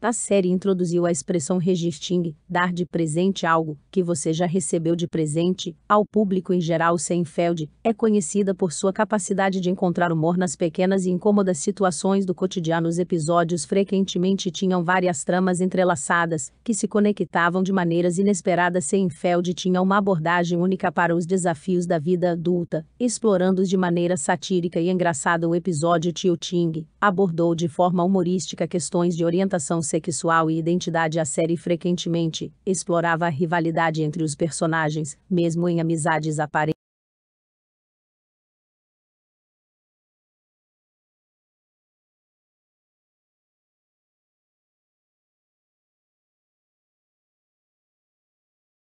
A série introduziu a expressão registing, dar de presente algo que você já recebeu de presente, ao público em geral. Seinfeld é conhecida por sua capacidade de encontrar humor nas pequenas e incômodas situações do cotidiano. Os episódios frequentemente tinham várias tramas entrelaçadas, que se conectavam de maneiras inesperadas. Seinfeld tinha uma abordagem única para os desafios da vida adulta, explorando-os de maneira satírica e engraçada. O episódio Ting, abordou de forma humorística questões de orientação sexual e identidade. A série frequentemente explorava a rivalidade entre os personagens, mesmo em amizades aparentes.